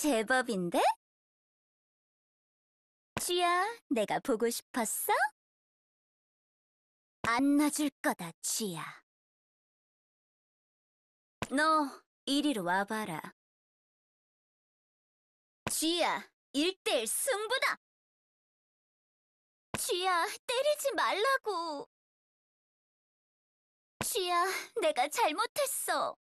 제법인데? 쥐야, 내가 보고 싶었어? 안 놔줄 거다, 쥐야. 너 이리로 와봐라. 쥐야, 1대1 승부다! 쥐야, 때리지 말라고! 쥐야, 내가 잘못했어.